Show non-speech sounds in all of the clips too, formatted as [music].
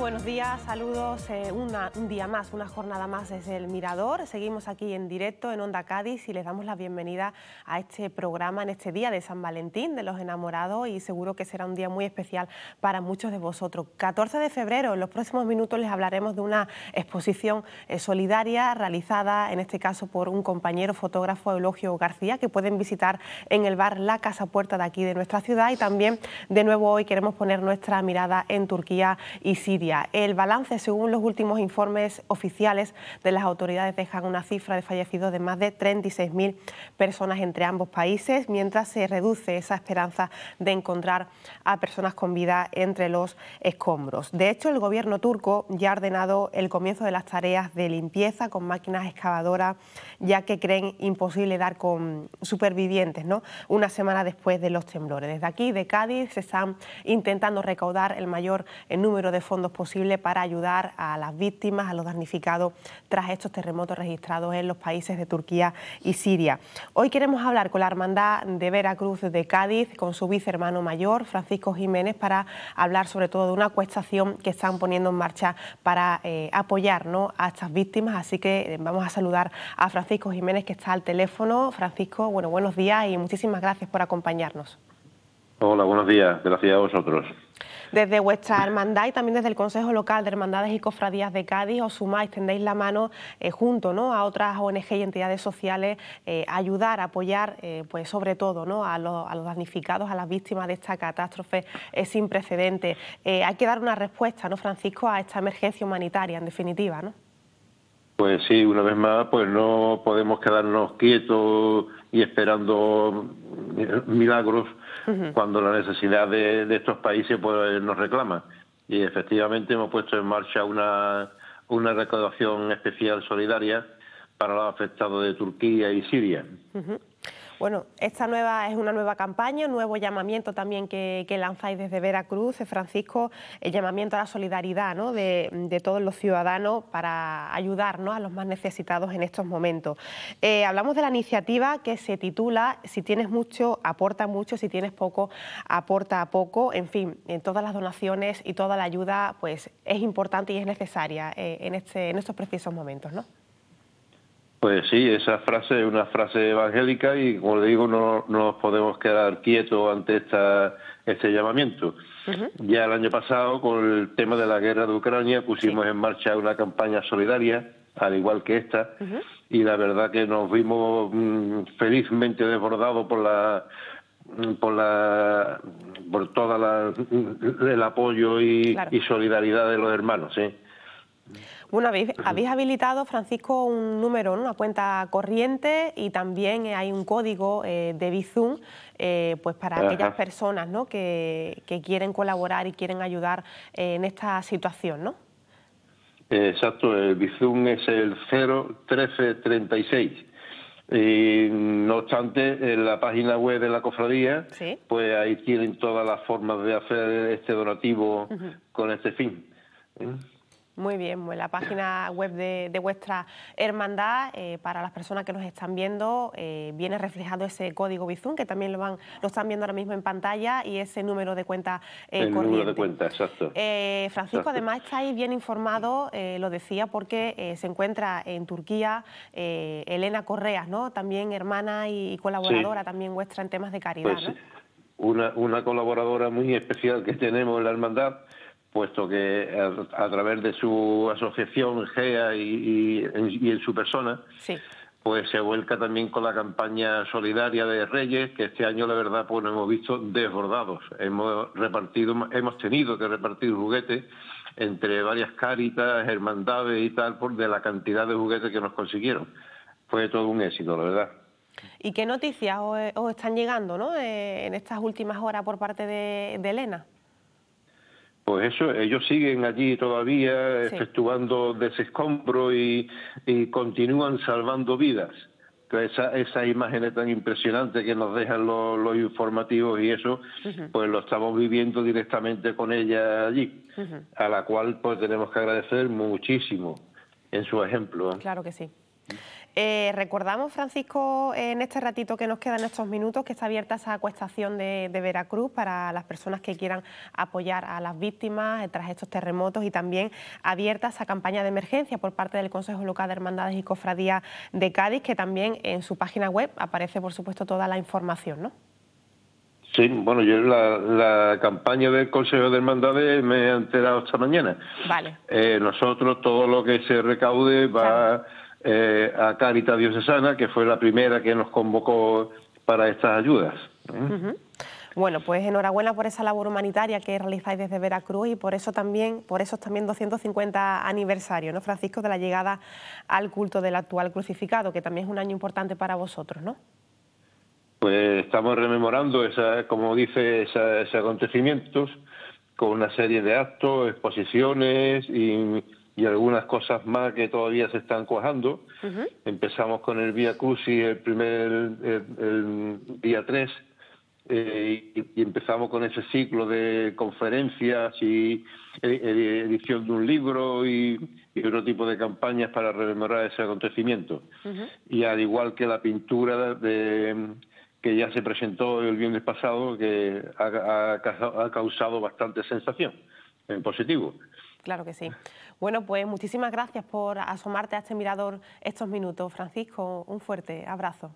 buenos días, saludos eh, un día más, una jornada más desde el Mirador. Seguimos aquí en directo en Onda Cádiz y les damos la bienvenida a este programa en este día de San Valentín de los enamorados y seguro que será un día muy especial para muchos de vosotros. 14 de febrero, en los próximos minutos les hablaremos de una exposición eh, solidaria realizada en este caso por un compañero fotógrafo Eulogio García que pueden visitar en el bar La Casa Puerta de aquí de nuestra ciudad y también de nuevo hoy queremos poner nuestra mirada en Turquía y Siria. El balance, según los últimos informes oficiales de las autoridades, deja una cifra de fallecidos de más de 36.000 personas entre ambos países, mientras se reduce esa esperanza de encontrar a personas con vida entre los escombros. De hecho, el gobierno turco ya ha ordenado el comienzo de las tareas de limpieza con máquinas excavadoras, ya que creen imposible dar con supervivientes, ¿no? Una semana después de los temblores. Desde aquí, de Cádiz, se están intentando recaudar el mayor número de fondos posible para ayudar a las víctimas, a los damnificados tras estos terremotos registrados en los países de Turquía y Siria. Hoy queremos hablar con la Hermandad de Veracruz de Cádiz, con su vicehermano mayor, Francisco Jiménez, para hablar sobre todo de una cuestación que están poniendo en marcha para eh, apoyar a estas víctimas. Así que eh, vamos a saludar a Francisco Jiménez, que está al teléfono. Francisco, bueno, buenos días y muchísimas gracias por acompañarnos. Hola, buenos días. Gracias a vosotros. Desde vuestra hermandad y también desde el Consejo Local de Hermandades y Cofradías de Cádiz os sumáis, tendéis la mano eh, junto ¿no? a otras ONG y entidades sociales eh, ayudar, apoyar eh, pues sobre todo a, los, damnificados, a las víctimas de esta catástrofe eh, sin precedentes. hay que dar una respuesta, ¿no, Francisco, a esta emergencia humanitaria, en definitiva, ¿no? Pues sí, una vez más, pues no podemos quedarnos quietos y esperando milagros, cuando la necesidad de, estos países pues, nos reclama. Y efectivamente hemos puesto en marcha una, una recaudación especial solidaria para los afectados de Turquía y Siria. Bueno, esta nueva es una nueva campaña, un nuevo llamamiento también que, lanzáis desde Veracruz, eh, Francisco, el llamamiento a la solidaridad de, todos los ciudadanos para ayudarnos a los más necesitados en estos momentos. Eh, hablamos de la iniciativa que se titula Si tienes mucho, aporta mucho, si tienes poco, aporta poco. En fin, en todas las donaciones y toda la ayuda pues, es importante y es necesaria eh, en, este, en estos precisos momentos. ¿no? Pues sí, esa frase es una frase evangélica y, como le digo, no, nos podemos quedar quietos ante esta, este llamamiento. Ya el año pasado, con el tema de la guerra de Ucrania, pusimos en marcha una campaña solidaria, al igual que esta, y la verdad que nos vimos mm, felizmente desbordados por la mm, por la por toda la mm, el apoyo y, y solidaridad de los hermanos, sí. ¿eh? Bueno, habéis, habéis habilitado, Francisco, un número, una cuenta corriente y también eh, hay un código eh, de Bizum eh, pues para aquellas personas ¿no? que, quieren colaborar y quieren ayudar en esta situación, ¿no? Exacto, el Bizum es el 01336. Y, no obstante, en la página web de la cofradía, pues ahí tienen todas las formas de hacer este donativo con este fin. Muy bien, pues la página web de, vuestra hermandad, eh, para las personas que nos están viendo, eh, viene reflejado ese código Bizum, que también lo van, lo están viendo ahora mismo en pantalla, y ese número de cuenta eh, El número de cuenta, exacto. Eh, Francisco, además además ahí bien informado, lo decía, porque se encuentra en Turquía Elena Correas, ¿no? También hermana y, colaboradora también vuestra en temas de caridad, pues Una, una colaboradora muy especial que tenemos en la hermandad puesto que a, través de su asociación GEA y, en, su persona, pues se vuelca también con la campaña solidaria de Reyes, que este año la verdad pues nos hemos visto desbordados. Hemos repartido, hemos tenido que repartir juguetes entre varias caritas, hermandades y tal, por de la cantidad de juguetes que nos consiguieron. Fue todo un éxito, la verdad. ¿Y qué noticias os, están llegando en estas últimas horas por parte de Elena? Pues eso, ellos siguen allí todavía efectuando desescombro y, continúan salvando vidas. Esas esa imágenes tan impresionantes que nos dejan los, informativos y eso, pues lo estamos viviendo directamente con ella allí, a la cual pues tenemos que agradecer muchísimo en su ejemplo. ¿eh? Claro que sí. Eh, recordamos, Francisco, en este ratito que nos quedan estos minutos, que está abierta esa acuestación de, Veracruz para las personas que quieran apoyar a las víctimas eh, tras estos terremotos y también abierta esa campaña de emergencia por parte del Consejo Local de Hermandades y Cofradía de Cádiz, que también en su página web aparece, por supuesto, toda la información, ¿no? Sí, bueno, yo la, campaña del Consejo de Hermandades me he enterado esta mañana. Vale. Eh, nosotros todo lo que se recaude va eh, a Caritas Diocesana, que fue la primera que nos convocó para estas ayudas. ¿eh? Bueno, pues enhorabuena por esa labor humanitaria que realizáis desde Veracruz y por eso también, por esos también 250 aniversarios, ¿no, Francisco, de la llegada al culto del actual crucificado, que también es un año importante para vosotros, ¿no? Pues estamos rememorando, esa, como dice, esos acontecimientos con una serie de actos, exposiciones y y algunas cosas más que todavía se están cuajando. Empezamos con el Vía y el primer el, día 3 eh, y, empezamos con ese ciclo de conferencias y edición de un libro y, otro tipo de campañas para rememorar ese acontecimiento. Y al igual que la pintura de, que ya se presentó el viernes pasado, que ha causado bastante sensación en positivo. Claro que sí. Bueno, pues muchísimas gracias por asomarte a este mirador estos minutos, Francisco. Un fuerte abrazo.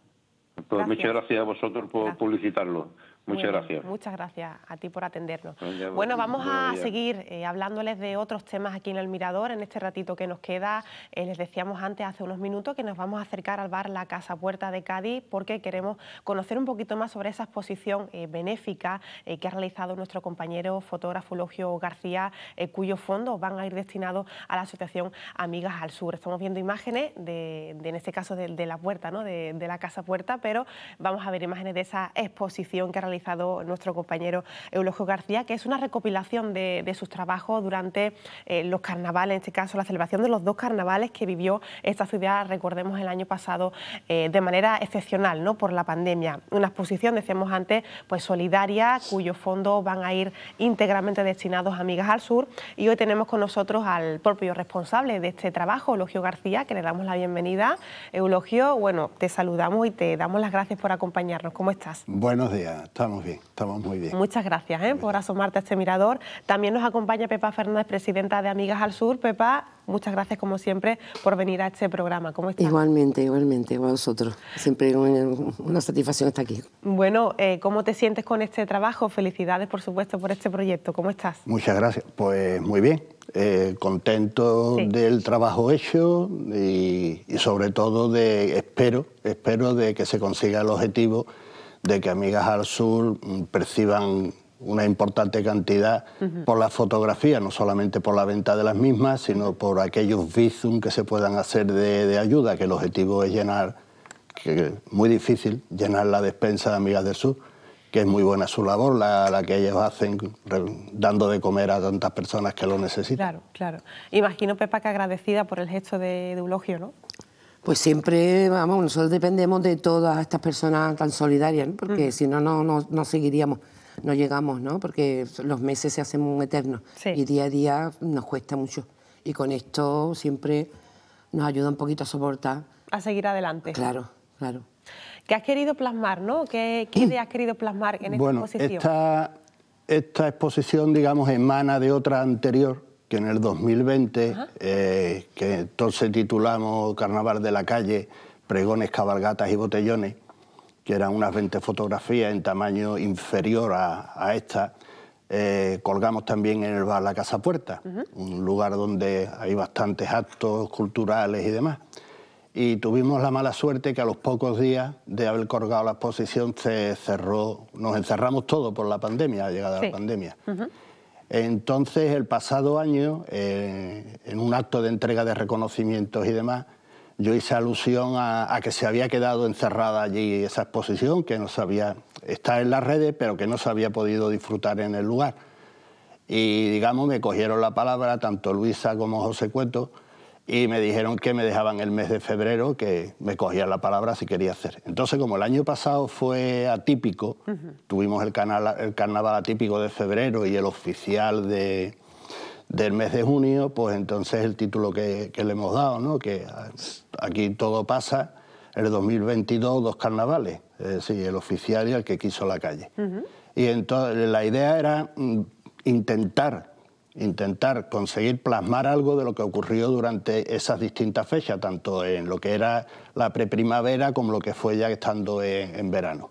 Pues muchas gracias a vosotros por publicitarlo. Muchas gracias. Muchas gracias a ti por atendernos. bueno, vamos a seguir eh, hablándoles de otros temas aquí en el Mirador. En este ratito que nos queda, eh, les decíamos antes, hace unos minutos, que nos vamos a acercar al bar La Casa Puerta de Cádiz porque queremos conocer un poquito más sobre esa exposición eh, benéfica que ha realizado nuestro compañero fotógrafo Logio García, cuyos fondos van a ir destinados a la Asociación Amigas al Sur. Estamos viendo imágenes, de, en este caso de, la puerta, ¿no? de, de la Casa Puerta, pero vamos a ver imágenes de esa exposición que ha realizado realizado nuestro compañero Eulogio García, que es una recopilación de, sus trabajos durante eh, los carnavales, en este caso la celebración de los dos carnavales que vivió esta ciudad, recordemos, el año pasado eh, de manera excepcional ¿no? por la pandemia. Una exposición, decíamos antes, pues solidaria, cuyos fondos van a ir íntegramente destinados a Amigas al Sur. Y hoy tenemos con nosotros al propio responsable de este trabajo, Eulogio García, que le damos la bienvenida. Eulogio, bueno, te saludamos y te damos las gracias por acompañarnos. ¿Cómo estás? Buenos días. Estamos bien, estamos muy bien. Muchas gracias ¿eh? por asomarte a este mirador. También nos acompaña Pepa Fernández, presidenta de Amigas al Sur. Pepa, muchas gracias como siempre por venir a este programa. ¿Cómo estás? Igualmente, igualmente, a vosotros. Siempre una satisfacción estar aquí. Bueno, eh, ¿cómo te sientes con este trabajo? Felicidades, por supuesto, por este proyecto. ¿Cómo estás? Muchas gracias. Pues muy bien, eh, contento del trabajo hecho y, y sobre todo de, espero, espero de que se consiga el objetivo de que Amigas al Sur perciban una importante cantidad por la fotografía, no solamente por la venta de las mismas, sino por aquellos visum que se puedan hacer de, ayuda, que el objetivo es llenar, que muy difícil, llenar la despensa de Amigas del Sur, que es muy buena su labor, la, que ellos hacen dando de comer a tantas personas que lo necesitan. Claro, claro. Imagino, Pepa, que agradecida por el gesto de, de Eulogio, ¿no? Pues siempre, vamos, nosotros dependemos de todas estas personas tan solidarias, porque si no, no, no seguiríamos, no llegamos, ¿no? Porque los meses se hacen un eternos y día a día nos cuesta mucho. Y con esto siempre nos ayuda un poquito a soportar. A seguir adelante. Claro, claro. ¿Qué has querido plasmar, no? ¿Qué, qué mm. has querido plasmar en esta exposición? Esta, esta exposición, digamos, emana de otra anterior, en el 2020, eh, que entonces titulamos Carnaval de la Calle, Pregones, Cabalgatas y Botellones, que eran unas 20 fotografías en tamaño inferior a, esta, eh, colgamos también en el bar La Casa Puerta, un lugar donde hay bastantes actos culturales y demás. Y tuvimos la mala suerte que a los pocos días de haber colgado la exposición se cerró, nos encerramos todos por la pandemia, la llegada de la pandemia. Entonces, el pasado año, eh, en un acto de entrega de reconocimientos y demás, yo hice alusión a, que se había quedado encerrada allí esa exposición, que no sabía, estar en las redes, pero que no se había podido disfrutar en el lugar. Y digamos, me cogieron la palabra tanto Luisa como José Cueto y me dijeron que me dejaban el mes de febrero, que me cogían la palabra si quería hacer. Entonces, como el año pasado fue atípico, tuvimos el, carnaval atípico de febrero y el oficial del mes de junio, pues entonces el título que, le hemos dado, ¿no? que aquí todo pasa, el 2022 dos carnavales, el oficial y el que quiso la calle. Y entonces la idea era mm, intentar intentar conseguir plasmar algo de lo que ocurrió durante esas distintas fechas, tanto en lo que era la preprimavera como lo que fue ya estando en, verano.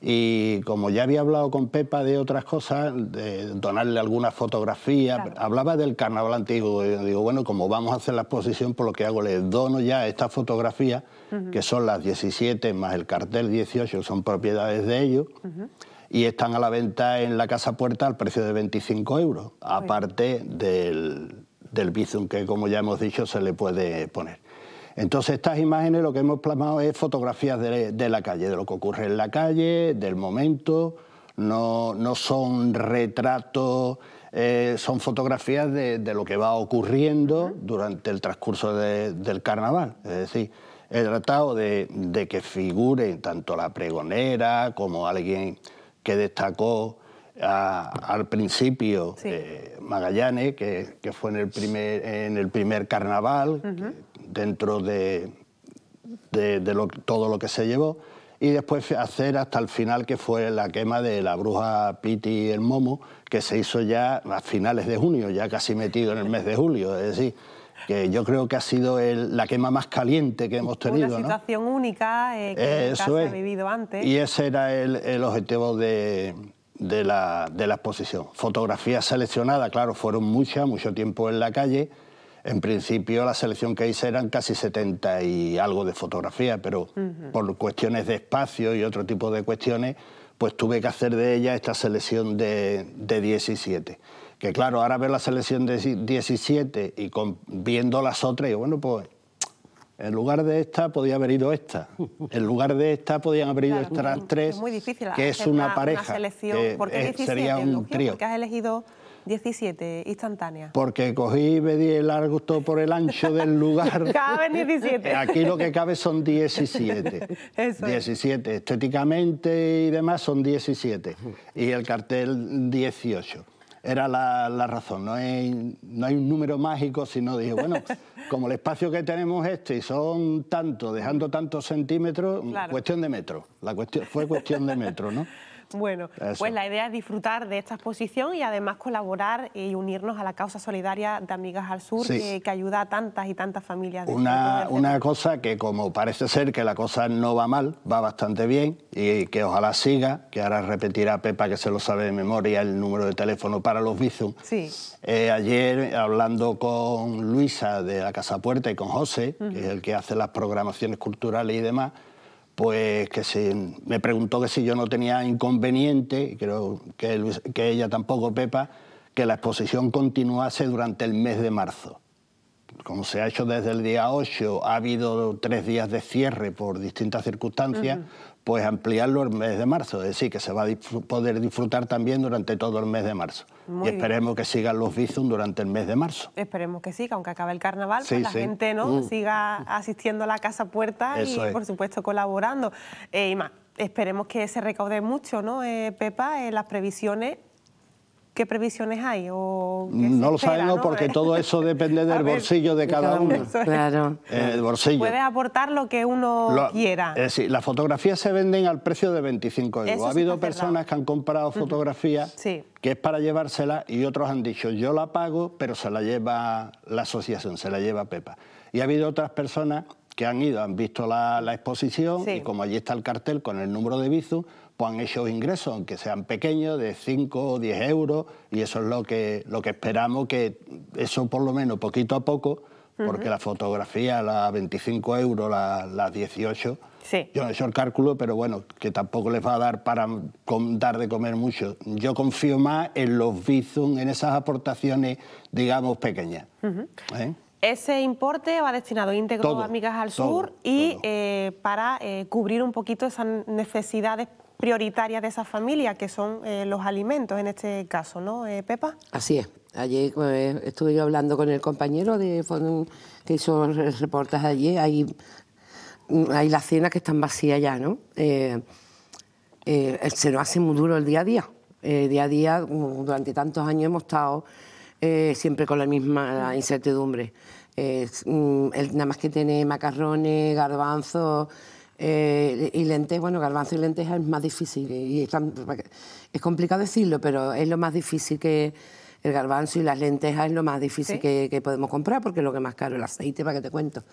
Y como ya había hablado con Pepa de otras cosas, de donarle alguna fotografía... hablaba del carnaval antiguo. ...y digo, bueno, como vamos a hacer la exposición, por lo que hago, le dono ya esta fotografía... que son las 17 más el cartel 18, son propiedades de ellos y están a la venta en la casa puerta al precio de 25 euros, aparte del, del bizum que, como ya hemos dicho, se le puede poner. Entonces, estas imágenes lo que hemos plasmado es fotografías de, la calle, de lo que ocurre en la calle, del momento, no, son retratos, eh, son fotografías de, lo que va ocurriendo durante el transcurso del carnaval. Es decir, he tratado de, que figuren... tanto la pregonera como alguien que destacó al principio eh, Magallanes, que, fue en el primer, en el primer carnaval, dentro de, todo lo que se llevó, y después hacer hasta el final que fue la quema de la bruja Piti y el Momo, que se hizo ya a finales de junio, ya casi metido en el mes de julio, es decir que yo creo que ha sido la quema más caliente que hemos tenido. Una situación única eh, que nunca se ha vivido antes. Y ese era el, objetivo de, la, exposición. Fotografía seleccionada, claro, fueron muchas, mucho tiempo en la calle. En principio la selección que hice eran casi 70 y algo de fotografía, pero por cuestiones de espacio y otro tipo de cuestiones, pues tuve que hacer de ella esta selección de 17. Que claro, ahora ver la selección de 17 y viendo las otras, y bueno, pues en lugar de esta podía haber ido esta. En lugar de esta podían haber ido estas tres, que es una, pareja. ¿Por sería un trío. Porque has elegido 17 instantánea Porque cogí y me el argusto por el ancho del lugar. 17. [laughs] Aquí lo que cabe son 17. 17. [laughs] Estéticamente y demás son 17. Y el cartel 18 era la, razón. No hay, un número mágico, sino dije, bueno, [laughs] como el espacio que tenemos este y son tantos, dejando tantos centímetros, cuestión de metro. La cuestión, fue cuestión de metro, ¿no? [laughs] Bueno, pues la idea es disfrutar de esta exposición y además colaborar y unirnos a la causa solidaria de Amigas al Sur, que, ayuda a tantas y tantas familias. De una, una cosa que como parece ser que la cosa no va mal, va bastante bien y que ojalá siga, que ahora repetirá Pepa que se lo sabe de memoria el número de teléfono para los Bizum. Eh, ayer hablando con Luisa de la Casa Puerta y con José, que es el que hace las programaciones culturales y demás, pues que me preguntó que si yo no tenía inconveniente, y creo que, ella tampoco, Pepa, que la exposición continuase durante el mes de marzo. Como se ha hecho desde el día 8, ha habido tres días de cierre por distintas circunstancias, pues ampliarlo el mes de marzo, es decir, que se va a poder disfrutar también durante todo el mes de marzo. y esperemos que sigan los visum durante el mes de marzo. Esperemos que siga, aunque acabe el carnaval, pues la gente ¿no? Mm. siga asistiendo a la casa puerta y, por supuesto, colaborando. Eh, y más, esperemos que se recaude mucho, ¿no, eh, Pepa? las previsiones ¿Qué previsiones hay? O no lo sabemos porque [laughs] todo eso depende del bolsillo de cada, uno. Claro. Eh, puede aportar lo que uno quiera. Eh, sí, las fotografías se venden al precio de 25 euros. ha habido personas que han comprado fotografías que es para llevársela y otros han dicho yo la pago pero se la lleva la asociación, se la lleva Pepa. Y ha habido otras personas que han ido, han visto la, exposición y como allí está el cartel con el número de Bizu, pues han hecho ingresos, aunque sean pequeños, de 5 o 10 euros, y eso es lo que, lo que esperamos que eso por lo menos poquito a poco, porque la fotografía, la 25 euros, las 18, sí. yo no he hecho el cálculo, pero bueno, que tampoco les va a dar para dar de comer mucho. Yo confío más en los Bizum, en esas aportaciones, digamos, pequeñas. ¿Eh? Ese importe va destinado íntegro a Amigas al Sur y eh, para eh, cubrir un poquito esas necesidades prioritarias de esa familia, que son eh, los alimentos en este caso, ¿no, eh, Pepa? Así es. Ayer eh, estuve yo hablando con el compañero de, que hizo reportas allí, Hay, hay las cenas que están vacías ya, ¿no? se nos hace muy duro el día a día. día a día, durante tantos años hemos estado siempre con la misma incertidumbre. Mm, nada más que tiene macarrones, garbanzos eh, y lentejas, bueno, garbanzo y lentejas es más difícil. Y es, complicado decirlo, pero es lo más difícil que. El garbanzo y las lentejas es lo más difícil que, que, podemos comprar porque es lo que más caro, el aceite, para que te cuento.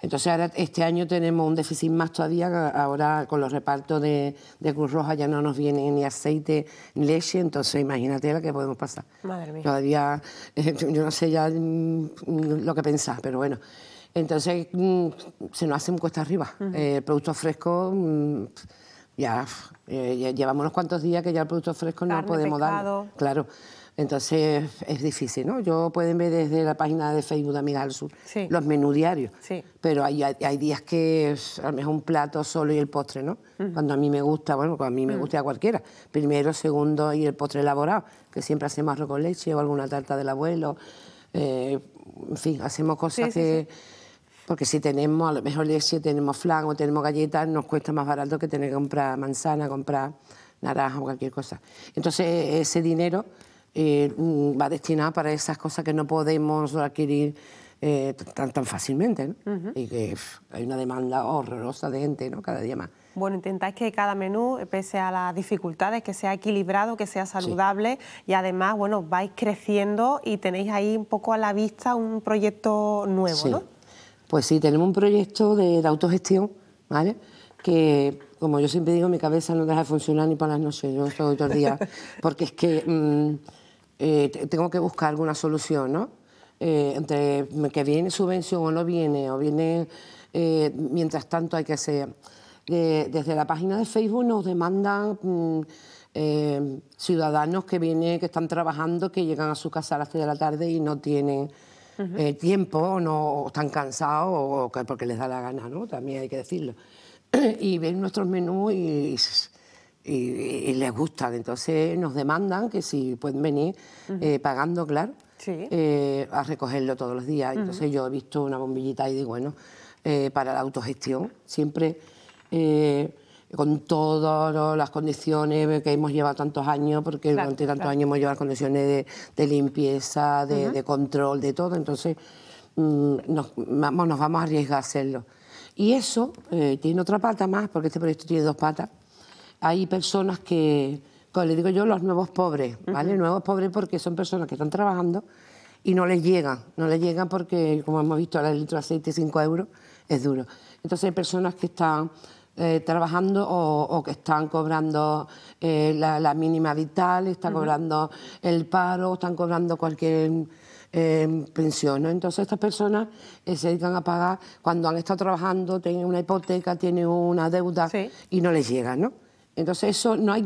Entonces, ahora este año tenemos un déficit más todavía. Ahora, con los repartos de, Cruz Roja, ya no nos viene ni aceite ni leche. Entonces, imagínate la que podemos pasar. Madre mía. Todavía, [laughs] yo no sé ya mm, lo que pensás, pero bueno. Entonces mm, se nos hace un cuesta arriba. Eh, el producto fresco, mm, eh, ya, llevamos unos cuantos días que ya el producto fresco no podemos dar. Claro. Entonces es difícil, ¿no? Yo pueden ver desde la página de Facebook de del Sur los menú diarios. Sí. Pero hay, días que a lo mejor un plato solo y el postre, ¿no? Cuando a mí me gusta, bueno, cuando pues a mí me gusta cualquiera. Primero, segundo y el postre elaborado, que siempre hacemos arroz con leche o alguna tarta del abuelo. Eh, en fin, hacemos cosas que porque si tenemos, a lo mejor si tenemos flan o tenemos galletas, nos cuesta más barato que tener que comprar manzana, comprar naranja o cualquier cosa. Entonces, ese dinero eh, mm, va destinado para esas cosas que no podemos adquirir eh, tan, tan fácilmente. ¿no? Y que hay una demanda horrorosa de gente ¿no? cada día más. Bueno, intentáis que cada menú, eh, pese a las dificultades, que sea equilibrado, que sea saludable y además, bueno, vais creciendo y tenéis ahí un poco a la vista un proyecto nuevo, ¿no? Pues sí, tenemos un proyecto de, autogestión, ¿vale? Que como yo siempre digo, mi cabeza no deja de funcionar ni para las noches, yo estoy todo el día, [laughs] porque es que mm, eh, tengo que buscar alguna solución, ¿no? Eh, entre que viene subvención o no viene, o viene, eh, mientras tanto hay que hacer. desde la página de Facebook nos demandan mm, ciudadanos que vienen, que están trabajando, que llegan a su casa a las 3 de la tarde y no tienen eh, tiempo, no o están cansados o, porque les da la gana, ¿no? También hay que decirlo. [clears throat] y ven nuestros menús y, les gustan. Entonces nos demandan que si pueden venir eh, pagando, claro, eh, a recogerlo todos los días. Entonces yo he visto una bombillita y digo, bueno, para la autogestión, siempre con todas las condiciones eh, que hemos llevado tantos años, porque durante tantos años hemos llevado condiciones de, limpieza, de, control, de todo. Entonces, mm, nos, vamos, a arriesgar a hacerlo. Y eso eh, tiene otra pata más, porque este proyecto tiene dos patas. Hay personas que, como le digo yo, los nuevos pobres, ¿vale? Nuevos pobres porque son personas que están trabajando y no les llegan. No les llegan porque, como hemos visto, el litro de aceite 5 euros es duro. Entonces hay personas que están eh, trabajando o, que están cobrando eh, la, mínima vital, están cobrando el paro, están cobrando cualquier em, pensión. ¿no? Entonces estas personas eh, se dedican a pagar cuando han estado trabajando, tienen una hipoteca, tienen una deuda y no les llega. ¿no? Entonces eso no hay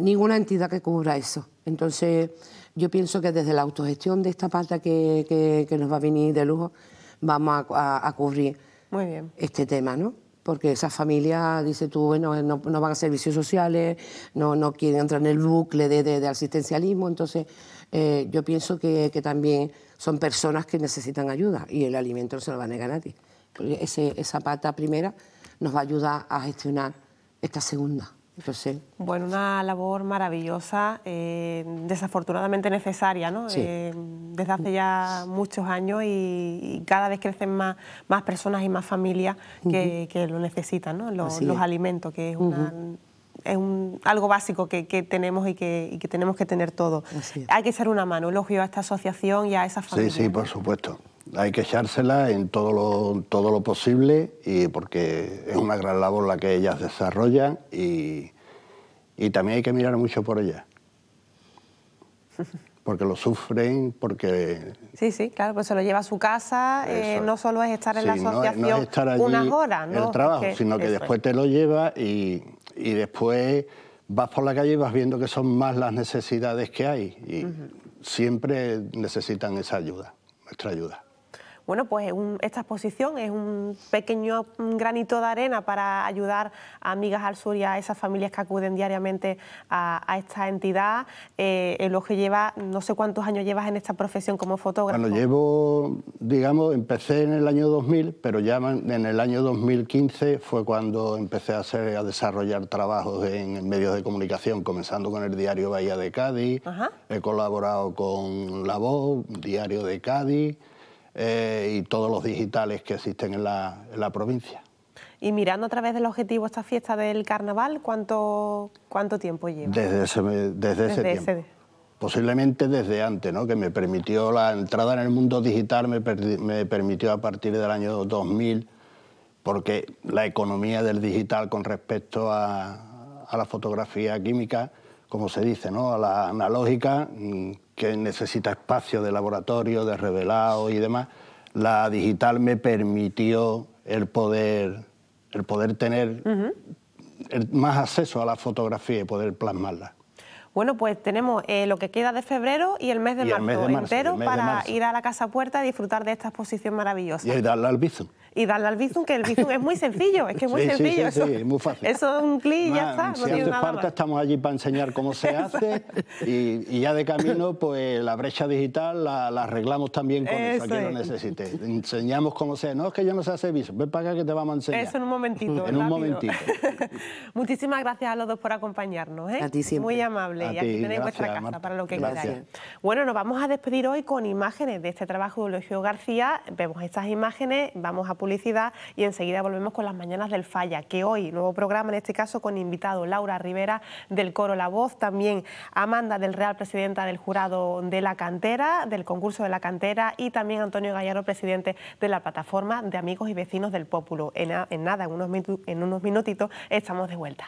ninguna entidad que cubra eso. Entonces yo pienso que desde la autogestión de esta pata que, que, nos va a venir de lujo vamos a, cubrir este tema. ¿no? porque esas familias, dice tú, bueno, eh, no, van a servicios sociales, no, no quieren entrar en el bucle de, de, asistencialismo, entonces eh, yo pienso que, que, también son personas que necesitan ayuda y el alimento no se lo van a negar a ti. Ese, esa pata primera nos va a ayudar a gestionar esta segunda. bueno, una labor maravillosa, eh, desafortunadamente necesaria, ¿no? desde hace ya muchos años y, cada vez crecen más, más personas y más familias que, lo necesitan, ¿no? los, alimentos, que es una... es un, algo básico que, tenemos y que, tenemos que tener todo. Hay que echar una mano, elogio a esta asociación y a esa familia. Sí, sí, por supuesto. Hay que echársela en todo lo, todo lo posible y porque es una gran labor la que ellas desarrollan y, y también hay que mirar mucho por ellas. [laughs] porque lo sufren, porque... Sí, sí, claro, pues se lo lleva a su casa, eh, no solo es estar en la asociación unas horas, ¿no? El trabajo, sino que después te lo lleva y, después vas por la calle y vas viendo que son más las necesidades que hay y siempre necesitan esa ayuda, nuestra ayuda bueno, pues esta exposición es un pequeño granito de arena para ayudar a Amigas al Sur y a esas familias que acuden diariamente a, esta entidad. Eh, que lleva, no sé cuántos años llevas en esta profesión como fotógrafo. Bueno, llevo, digamos, empecé en el año 2000, pero ya en el año 2015 fue cuando empecé a, desarrollar trabajos en medios de comunicación, comenzando con el diario Bahía de Cádiz. He colaborado con La Voz, Diario de Cádiz. Eh, y todos los digitales que existen en la, en la, provincia. Y mirando a través del objetivo esta fiesta del carnaval, ¿cuánto, cuánto tiempo lleva? Desde tiempo. Posiblemente desde antes, ¿no? que me permitió la entrada en el mundo digital, me, me permitió a partir del año 2000, porque la economía del digital con respecto a, a la fotografía química, como se dice, ¿no? a la analógica, mm, que necesita espacio de laboratorio, de revelado y demás, la digital me permitió el poder, el poder tener más acceso a la fotografía y poder plasmarla. Bueno, pues tenemos eh, lo que queda de febrero y el mes de, marzo, entero para ir a la Casa Puerta y disfrutar de esta exposición maravillosa. Y darle al bizum. Y darle al bizum, que el bizum es muy sencillo, es que es muy sencillo. Sí, sí, es muy fácil. Eso es un clic y ya está. Si no hace estamos allí para enseñar cómo se [laughs] hace y, ya de camino, pues la brecha digital la, arreglamos también con eso, que lo necesite. Enseñamos cómo se hace. No, es que ya no sé hacer bizum, ven para acá que te vamos a enseñar. Eso en un momentito. en un momentito. [laughs] Muchísimas gracias a los dos por acompañarnos. ¿eh? A ti siempre. Muy amable y aquí tenéis vuestra casa para lo que queráis. Bueno, nos vamos a despedir hoy con imágenes de este trabajo de Eulogio García. Vemos estas imágenes, vamos a publicidad y enseguida volvemos con las mañanas del Falla, que hoy, nuevo programa, en este caso con invitado Laura Rivera del Coro La Voz, también Amanda del Real, presidenta del jurado de la cantera, del concurso de la cantera, y también Antonio Gallardo, presidente de la plataforma de amigos y vecinos del Pópulo. En, nada, en unos, en unos minutitos, estamos de vuelta.